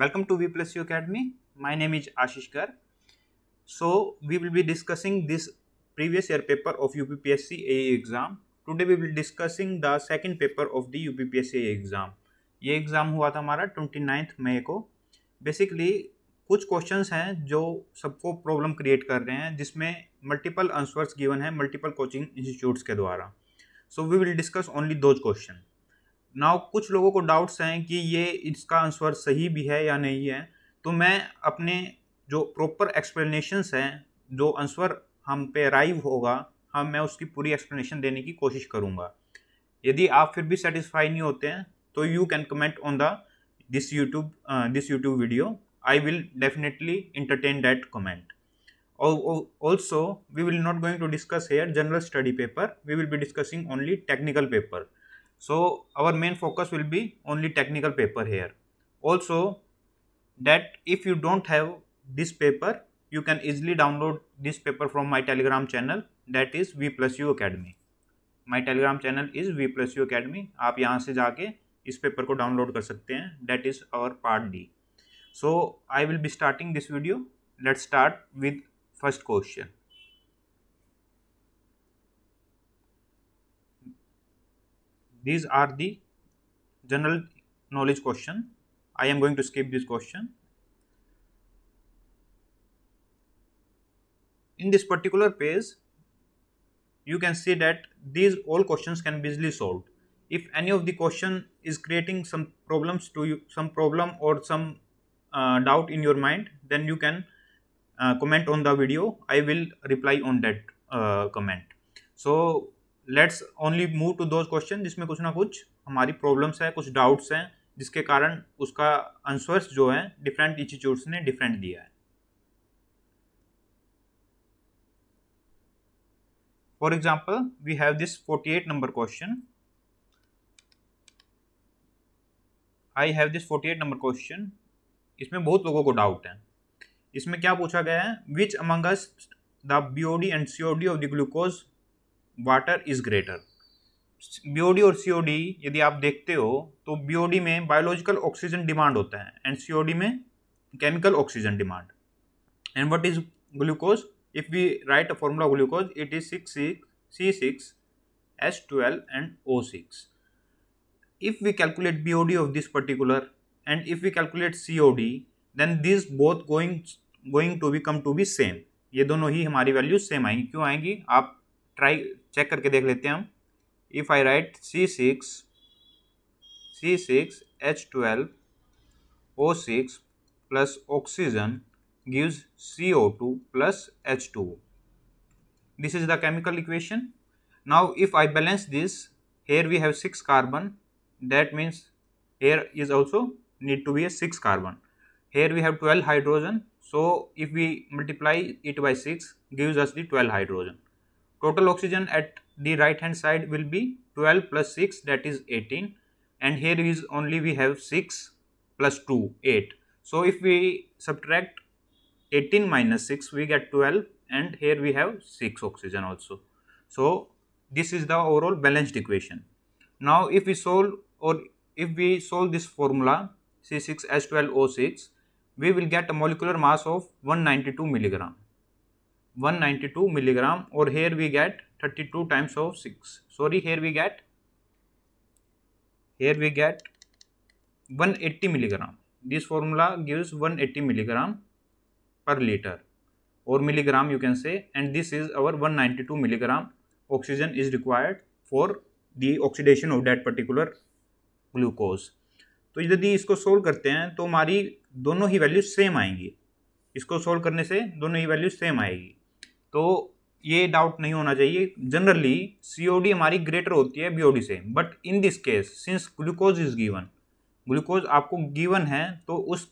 Welcome to VPLSU Academy. My name is Ashish Gar. So we will be discussing this previous year paper of UPPSC AE exam. Today we will be discussing the second paper of the UPPSC AE exam. ये exam हुआ था हमारा twenty ninth मई को basically कुछ questions हैं जो सबको problem create कर रहे हैं जिसमें मल्टीपल आंसर्स गिवन है मल्टीपल कोचिंग इंस्टीट्यूट्स के द्वारा so we will discuss only those question now कुछ लोगों को डाउट्स हैं कि ये इसका आंसर सही भी है या नहीं है तो मैं अपने जो प्रॉपर एक्सप्लेनेशंस हैं जो आंसर हम पे अराइव होगा हम हाँ, मैं उसकी पूरी एक्सप्लेनेशन देने की कोशिश करूँगा यदि आप फिर भी सेटिस्फाई नहीं होते हैं तो you can comment on the this YouTube this YouTube video I will definitely entertain that comment also we will not going to discuss here general study paper we will be discussing only technical paper so our main focus will be only technical paper here also that if you don't have this paper you can easily download this paper from my telegram channel that is v plus u academy my telegram channel is v plus u academy आप यहाँ से जाके is paper ko download kar sakte hain that is our part D so I will be starting this video let's start with first question these are the general knowledge question i am going to skip this question in this particular page you can see that these all questions can be easily solved if any of the question is creating some problems to you some problem or some uh, doubt in your mind then you can uh, comment on the video i will reply on that uh, comment so let's only move to those question जिसमें कुछ ना कुछ हमारी problems हैं कुछ doubts हैं जिसके कारण उसका आंसर्स जो है डिफरेंट इंस्टीट्यूट्स ने डिफरेंट दिया है we have this forty eight 48 question I have this forty 48 number question इसमें बहुत लोगों को डाउट है इसमें क्या पूछा गया है which amongst as the BOD and COD of the glucose water is greater BOD और सीओडी यदि आप देखते हो तो बीओडी में बायोलॉजिकल ऑक्सीजन डिमांड होता है एंड सीओडी में chemical oxygen demand and what is glucose if we write a formula glucose it is six six C six S twelve and O six if if of this particular and if we calculate C O D then this both going going to be come to be same ये दोनों ही हमारी values same आएंगी क्यों आएंगी आप try Check करके देख लेते हैं हम if I write C six C 6 H twelve O six plus gives CO2 plus H2O. This is the chemical equation. Now if I balance this, here we have 6 carbon, that means here is also need to be a 6 carbon. Here we have 12 hydrogen, so if we multiply it by 6 gives us the 12 hydrogen total oxygen at the right hand side will be 12 plus 6 that is 18 and here is only we have 6 plus 2 8 so if we subtract 18 minus 6 we get 12 and here we have 6 oxygen also so this is the overall balanced equation now if we solve or if we solve this formula C6H12O6 we will get a molecular mass of 192 milligram 192 milligram or here we get 32 times of 6 sorry here we get here we get 180 milligram this formula gives 180 milligram per liter or milligram you can say and this is our 192 milligram oxygen is required for the oxidation of that particular glucose तो यदि इसको solve करते हैं तो हमारी दोनों ही values same आएंगी इसको सोल्व करने से दोनों ही वैल्यूज सेम आएगी तो ये डाउट नहीं होना चाहिए जनरली सी हमारी ग्रेटर होती है बी से but in this case since glucose is given glucose आपको गिवन है तो उस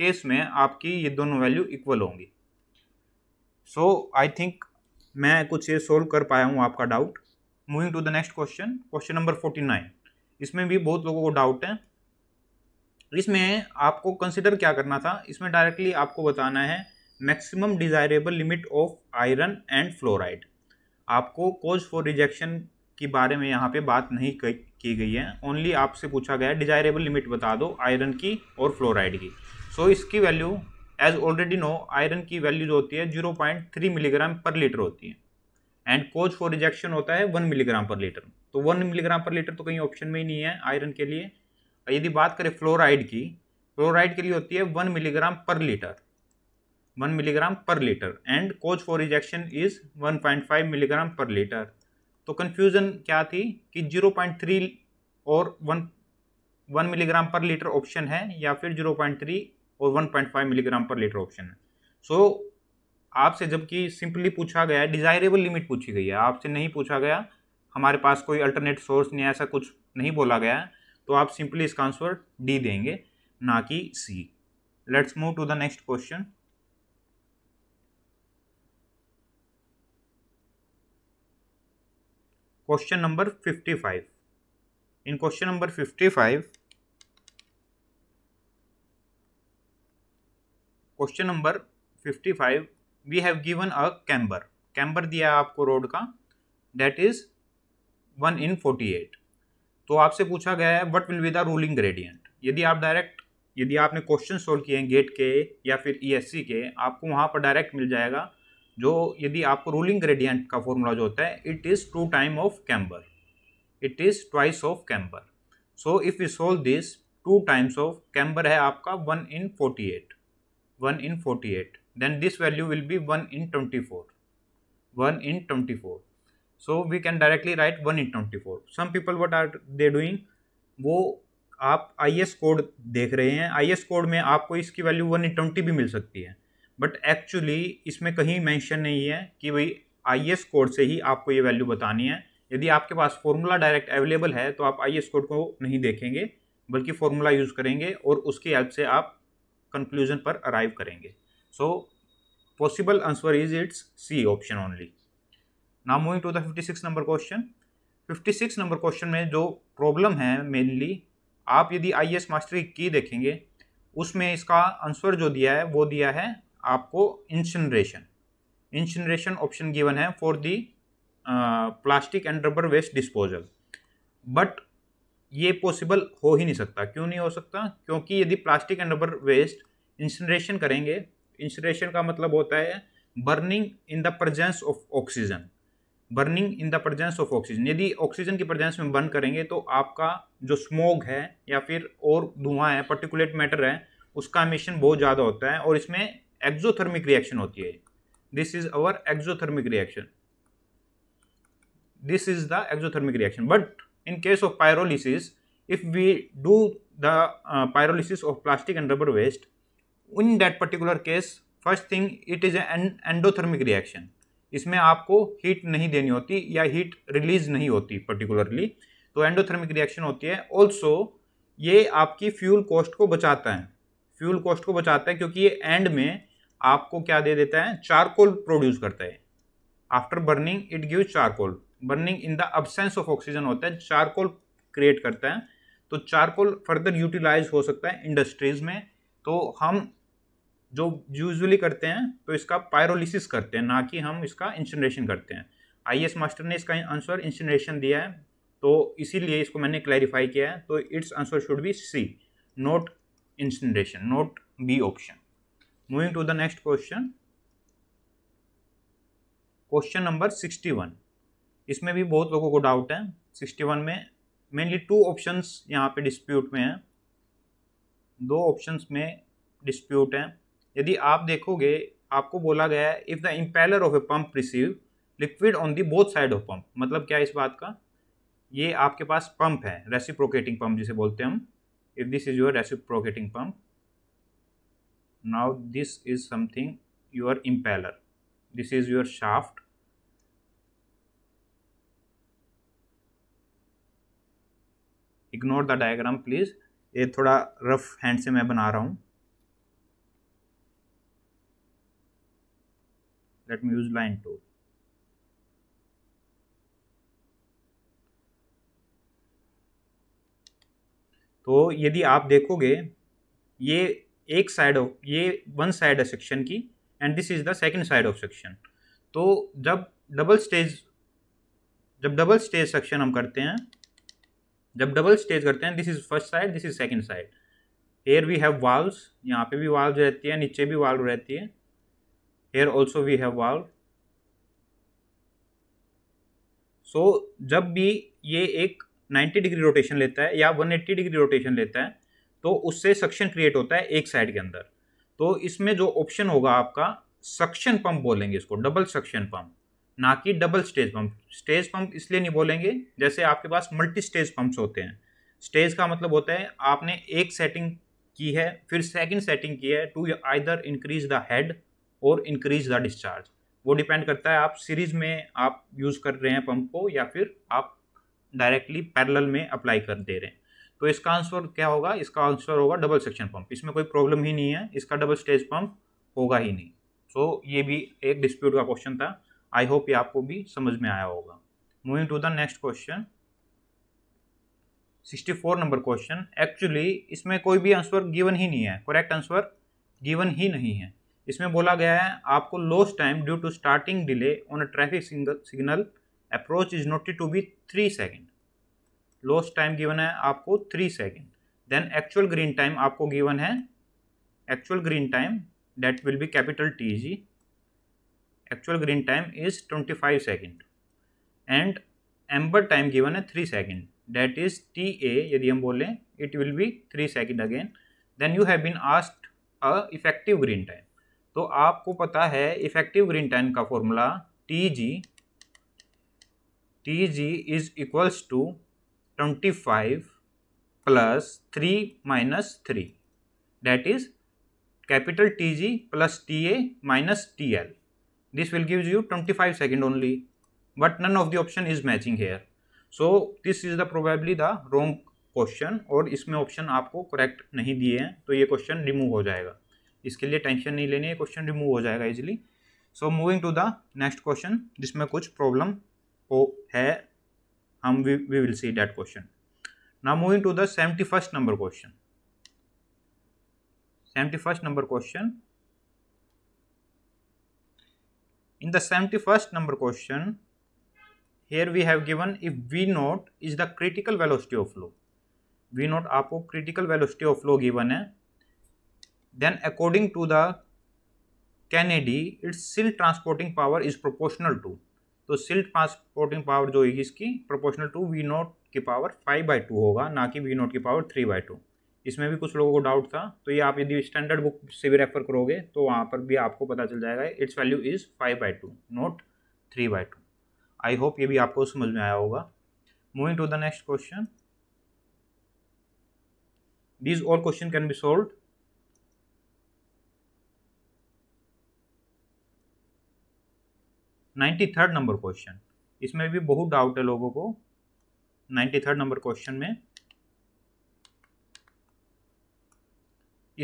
केस में आपकी ये दोनों वैल्यू इक्वल होंगी सो आई थिंक मैं कुछ ये सोल्व कर पाया हूँ आपका doubt moving to the next question question number forty nine इसमें भी बहुत लोगों को डाउट है इसमें आपको कंसिडर क्या करना था इसमें डायरेक्टली आपको बताना है maximum desirable limit of iron and fluoride आपको कोज फॉर रिजेक्शन के बारे में यहाँ पे बात नहीं की गई है ओनली आपसे पूछा गया है डिज़ायरेबल लिमिट बता दो आयरन की और फ्लोराइड की सो so, इसकी value as already know iron की वैल्यू जो होती है zero point three milligram per litre होती है एंड कोच फॉर रिजेक्शन होता है वन मिलीग्राम पर लीटर तो वन मिलीग्राम पर लीटर तो कहीं ऑप्शन में ही नहीं है आयरन के लिए यदि बात करें फ्लोराइड की फ्लोराइड के लिए होती है one milligram per litre one milligram per litre and cause for rejection is one point five milligram per litre तो कन्फ्यूज़न क्या थी कि जीरो पॉइंट थ्री और one one milligram per litre option है या फिर जीरो पॉइंट थ्री और one point five milligram per litre option है सो so, आपसे जबकि सिंपली पूछा गया है डिज़ायरेबल लिमिट पूछी गई है आपसे नहीं पूछा गया हमारे पास कोई अल्टरनेट सोर्स नहीं ऐसा कुछ नहीं बोला गया है तो आप सिंपली इसका आंसर डी देंगे ना कि C let's move to the next question question number fifty five in question number fifty five question number fifty five we have given a camber camber दिया है आपको रोड का date is one in forty eight तो आपसे पूछा गया है what will be the ruling gradient यदि आप डायरेक्ट यदि आपने क्वेश्चन सोल्व किए हैं गेट के या फिर ई e के आपको वहाँ पर डायरेक्ट मिल जाएगा जो यदि आपको रूलिंग ग्रेडियंट का फॉर्मूला जो होता है it is two time of camber it is twice of camber so if you solve this two times of camber है आपका one in forty eight one in forty eight then this value will be one in twenty four one in twenty four so we can directly write one in twenty four some people what are they doing वो आप I S code देख रहे हैं I S code में आपको इसकी value one in twenty भी मिल सकती है बट एक्चुअली इसमें कहीं मेंशन नहीं है कि भाई आई एस कोड से ही आपको ये वैल्यू बतानी है यदि आपके पास फॉर्मूला डायरेक्ट अवेलेबल है तो आप आई एस कोड को नहीं देखेंगे बल्कि फॉर्मूला यूज़ करेंगे और उसकी हेल्प से आप कंक्लूजन पर अराइव करेंगे so possible answer is it's C option only now moving to the fifty six number question fifty six number question में जो प्रॉब्लम है मेनली आप यदि आई एस मास्टरी की देखेंगे उसमें इसका आंसर जो दिया है वो दिया है आपको इंसनरेशन इंसनरेशन ऑप्शन गिवन है for the plastic and rubber waste disposal but ये पॉसिबल हो ही नहीं सकता क्यों नहीं हो सकता क्योंकि यदि plastic and rubber waste incineration करेंगे इंसनरेशन का मतलब होता है burning in the presence of oxygen burning in the presence of oxygen यदि ऑक्सीजन की प्रजेंस में बर्न करेंगे तो आपका जो स्मोग है या फिर और धुआं है पर्टिकुलेट मैटर है उसका एमिशन बहुत ज़्यादा होता है और इसमें एक्सोथर्मिक रिएक्शन होती है this is our exothermic reaction this is the exothermic reaction but in case of pyrolysis if we do the pyrolysis of plastic and rubber waste in that particular case first thing it is an endothermic reaction इसमें आपको heat नहीं देनी होती या heat release नहीं होती particularly तो endothermic reaction होती है ऑल्सो ये आपकी फ्यूल कॉस्ट को बचाता है फ्यूल कॉस्ट को बचाता है क्योंकि ये एंड में आपको क्या दे देता है चारकोल प्रोड्यूस करता है after burning it give charcoal burning in the absence of oxygen होता है चारकोल क्रिएट करता है तो चारकोल फर्दर यूटिलाइज हो सकता है इंडस्ट्रीज में तो हम जो यूजली करते हैं तो इसका पायरोलिसिस करते हैं ना कि हम इसका इंसनरेशन करते हैं आई मास्टर ने इसका आंसर इंसनरेशन दिया है तो इसीलिए इसको मैंने क्लैरिफाई किया है तो it's answer should be C not incineration not b option moving to the next question question number 61 इसमें भी बहुत लोगों को डाउट है 61 में मेनली टू ऑप्शंस यहाँ पे डिस्प्यूट में हैं दो ऑप्शंस में डिस्प्यूट हैं यदि आप देखोगे आपको बोला गया है if the impeller of a pump receive liquid on the both side of pump मतलब क्या इस बात का ये आपके पास पंप है रेसिप्रोकेटिंग पंप जिसे बोलते हैं हम if this is your reciprocating pump now this is something your impeller this is your shaft Ignore the diagram, please. ये थोड़ा रफ हैंड से मैं बना रहा हूँ let me use line tool तो यदि आप देखोगे ये एक साइड ऑफ ये वन साइड है सेक्शन की and this is the second side of section तो जब डबल स्टेज जब डबल स्टेज सेक्शन हम करते हैं जब डबल स्टेज करते हैं this is first side this is second side here we have valves यहाँ पे भी वाल्व रहती है नीचे भी वाल्व रहती है here also we have valve so जब भी ये एक 90 डिग्री रोटेशन लेता है या 180 डिग्री रोटेशन लेता है तो उससे सक्शन क्रिएट होता है एक साइड के अंदर तो इसमें जो ऑप्शन होगा आपका सक्शन पंप बोलेंगे इसको डबल सक्शन पंप ना कि double stage pump stage pump इसलिए नहीं बोलेंगे जैसे आपके पास मल्टी स्टेज पंप्स होते हैं स्टेज का मतलब होता है आपने एक सेटिंग की है फिर सेकंड सेटिंग की है to either increase the head और इंक्रीज द डिस्चार्ज वो डिपेंड करता है आप सीरीज में आप यूज़ कर रहे हैं पंप को या फिर आप डायरेक्टली पैरेलल में अप्लाई कर दे रहे हैं तो इसका आंसर क्या होगा इसका आंसर होगा डबल सेक्शन पंप इसमें कोई प्रॉब्लम ही नहीं है इसका डबल स्टेज पंप होगा ही नहीं सो so, ये भी एक डिस्प्यूट का क्वेश्चन था आई होप ये आपको भी समझ में आया होगा moving to the next question 64 number question actually इसमें कोई भी आंसर गिवन ही नहीं है करेक्ट आंसर गिवन ही नहीं है इसमें बोला गया है आपको loss time due to starting delay on a traffic signal approach is noted to be three second lost time given है आपको three second then actual green time आपको गिवन है actual green time that will be capital T G actual green time is twenty five second and amber time given है three second that is T A यदि हम बोलें it will be three second again then you have been asked a effective green time तो आपको पता है effective green time का formula T G T G is equals to twenty five plus three minus three that is capital T G plus T A minus T L this will give you twenty five second only but none of the option is matching here so this is the probably the wrong question और इसमें option आपको correct नहीं दिए हैं तो ये question remove हो जाएगा इसके लिए टेंशन नहीं लेनी है क्वेश्चन रिमूव हो जाएगा easily so moving to the next question जिसमें कुछ प्रॉब्लम हो है हम we will see that question ना moving to the seventy first number question seventy first number question in the seventy first number question here we have given if we not is the critical velocity of flow we not आपको critical velocity of flow given है then according to the Kennedy it's silt transporting power is proportional to तो silt transporting power जो होगी इसकी proportional to we not की power five by two होगा ना कि वी नोट की पावर थ्री बाई टू इसमें भी कुछ लोगों को डाउट था तो ये आप यदि स्टैंडर्ड बुक से भी रेफर करोगे तो वहाँ पर भी आपको पता चल जाएगा it's value is five by two not three by two I hope ये भी आपको समझ में आया होगा moving to the next question these all question can be solve ninety third number question इसमें भी बहुत डाउट है लोगों को नाइन्टी थर्ड नंबर क्वेश्चन में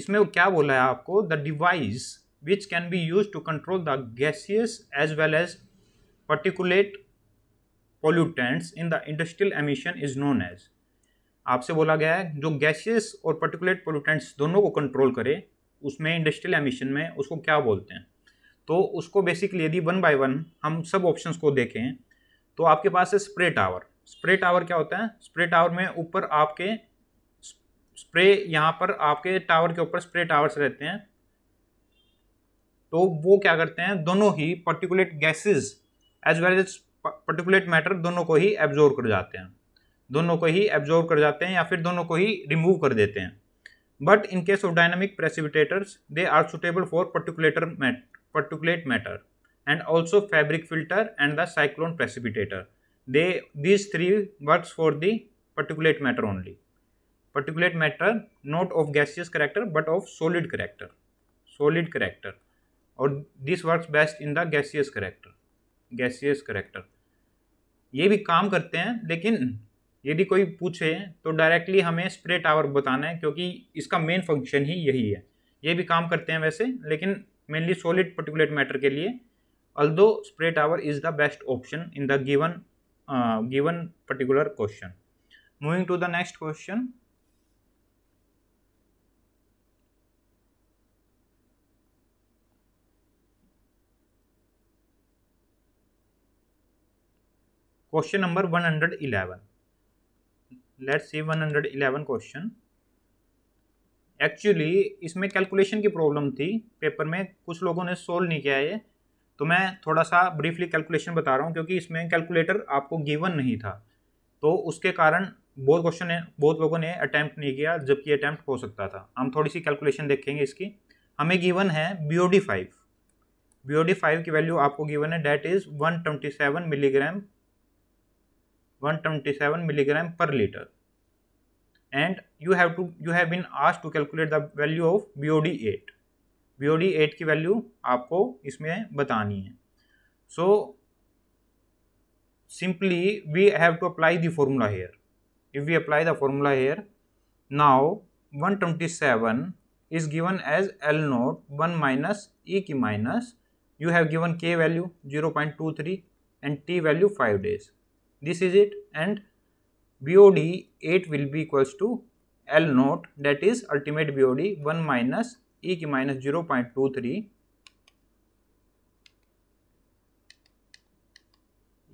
इसमें क्या बोला है आपको the device which can be use to control the gaseous as well as particulate pollutants in the industrial emission is known as आपसे बोला गया है जो गैसियस और पर्टिकुलेट पोल्यूटेंट्स दोनों को कंट्रोल करे उसमें इंडस्ट्रियल एमिशन में उसको क्या बोलते हैं तो उसको बेसिकली यदि वन बाय वन हम सब ऑप्शन को देखें तो आपके पास है स्प्रे टावर स्प्रे टावर क्या होता है स्प्रे टावर में ऊपर आपके स्प्रे यहाँ पर आपके टावर के ऊपर स्प्रे टावर्स रहते हैं तो वो क्या करते हैं दोनों ही particulate gases as well as particulate matter दोनों को ही एब्जॉर्व कर जाते हैं दोनों को ही एब्जॉर्व कर जाते हैं या फिर दोनों को ही रिमूव कर देते हैं but in case of dynamic precipitators they are suitable for particulate mat particulate matter and also fabric filter and the cyclone precipitator. They these three works for the particulate matter only. Particulate matter not of gaseous character but of solid character. Solid character or this works best in the gaseous character gaseous character ये भी काम करते हैं लेकिन यदि कोई पूछे तो डायरेक्टली हमें स्प्रे टावर बताना है क्योंकि इसका मेन फंक्शन ही यही है ये भी काम करते हैं वैसे लेकिन मेनली सॉलिड पर्टिकुलेट मैटर के लिए although spray tower is the best option in the given given particular question moving to the next question question number one hundred eleven let see one hundred eleven question actually इसमें calculation की problem थी paper में कुछ लोगों ने solve नहीं किया ये तो मैं थोड़ा सा ब्रीफली कैलकुलेशन बता रहा हूँ क्योंकि इसमें कैलकुलेटर आपको गिवन नहीं था तो उसके कारण बहुत क्वेश्चन ने बहुत लोगों ने अटैम्प्ट नहीं किया जबकि अटैम्प्ट हो सकता था हम थोड़ी सी कैलकुलेशन देखेंगे इसकी हमें गिवन है B O D five B O D five की वैल्यू आपको गिवन है that is one twenty seven milligram one twenty seven milligram per litre and you have to you have have आज to calculate the value of B O D eight B O D eight की value आपको इसमें बतानी है so simply we have to apply the formula here if we apply the formula hair now one twenty seven is given as L not one minus e की minus you have given K value zero point two three and T value five days this is it and BOD 8 will be equals to L naught that is ultimate BOD 1 minus e की minus 0.23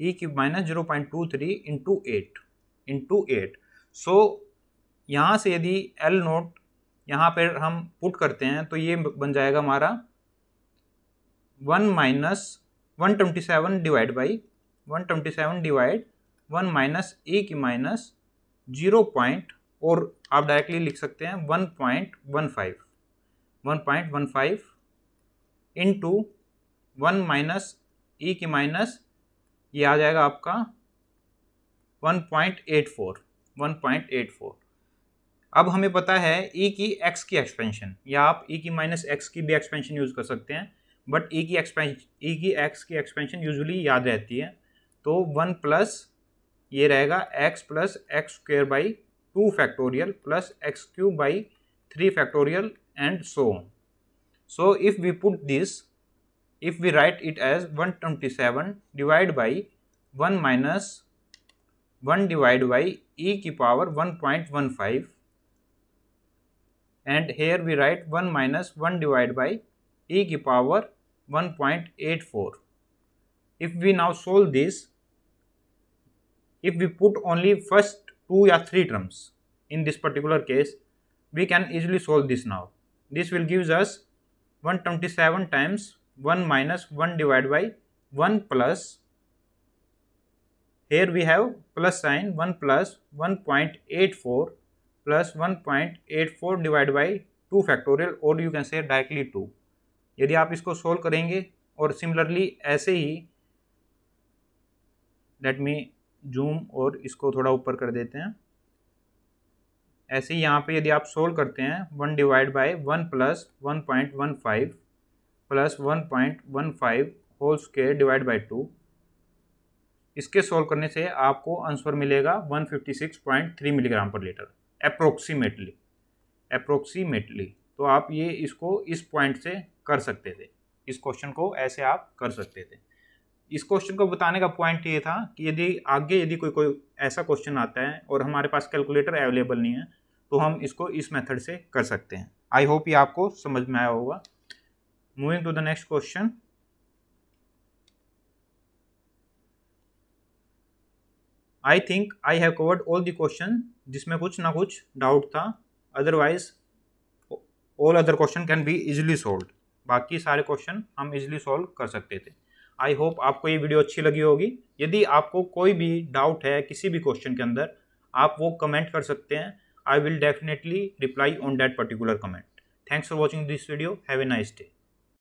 e की minus 0.23 into 8 into 8 so यहाँ से यदि L note यहाँ पर हम put करते हैं तो ये बन जाएगा हमारा one minus one twenty seven divide by one twenty seven divide one minus e की माइनस जीरो पॉइंट और आप डायरेक्टली लिख सकते हैं one point one five one point one five into one minus e की minus ये आ जाएगा आपका one point eight four one point eight four अब हमें पता है ई e की एक्स की एक्सपेंशन या आप ई e की माइनस एक्स की भी एक्सपेंशन यूज़ कर सकते हैं बट ई e की एक्सपेंशन ई की एक्स की एक्सपेंशन यूजुअली याद रहती है तो वन प्लस ये रहेगा x plus x square by two factorial plus x cube by three factorial and so so if we put this if we write it as one twenty seven divide by one minus one divide by e की power one point one five and here we write one minus one divide by e की power one point eight four if we now solve this if we put only first two or three terms in this particular case we can easily solve this now this will gives us 127 times 1 minus 1 divided by 1 plus here we have plus sign 1 plus 1.84 plus 1.84 divided by 2 factorial or you can say directly 2 यदि आप इसको solve करेंगे और similarly ऐसे ही let me zoom और इसको थोड़ा ऊपर कर देते हैं ऐसे ही यहाँ पे यदि आप सोल्व करते हैं one divide by one plus one point one five plus one point one five whole square divide by two इसके सोल्व करने से आपको आंसर मिलेगा one fifty six point three milligram per litre approximately approximately तो आप ये इसको इस पॉइंट से कर सकते थे इस क्वेश्चन को ऐसे आप कर सकते थे इस क्वेश्चन को बताने का पॉइंट ये था कि यदि आगे यदि कोई कोई ऐसा क्वेश्चन आता है और हमारे पास कैलकुलेटर अवेलेबल नहीं है तो हम इसको इस मेथड से कर सकते हैं आई होप ये आपको समझ में आया होगा moving to the next question I think I have covered all the question जिसमें कुछ ना कुछ डाउट था otherwise all other question can be easily solve बाकी सारे क्वेश्चन हम इजिली सॉल्व कर सकते थे आई होप आपको ये वीडियो अच्छी लगी होगी यदि आपको कोई भी डाउट है किसी भी क्वेश्चन के अंदर आप वो कमेंट कर सकते हैं I will definitely reply on that particular comment thanks for watching this video have a nice day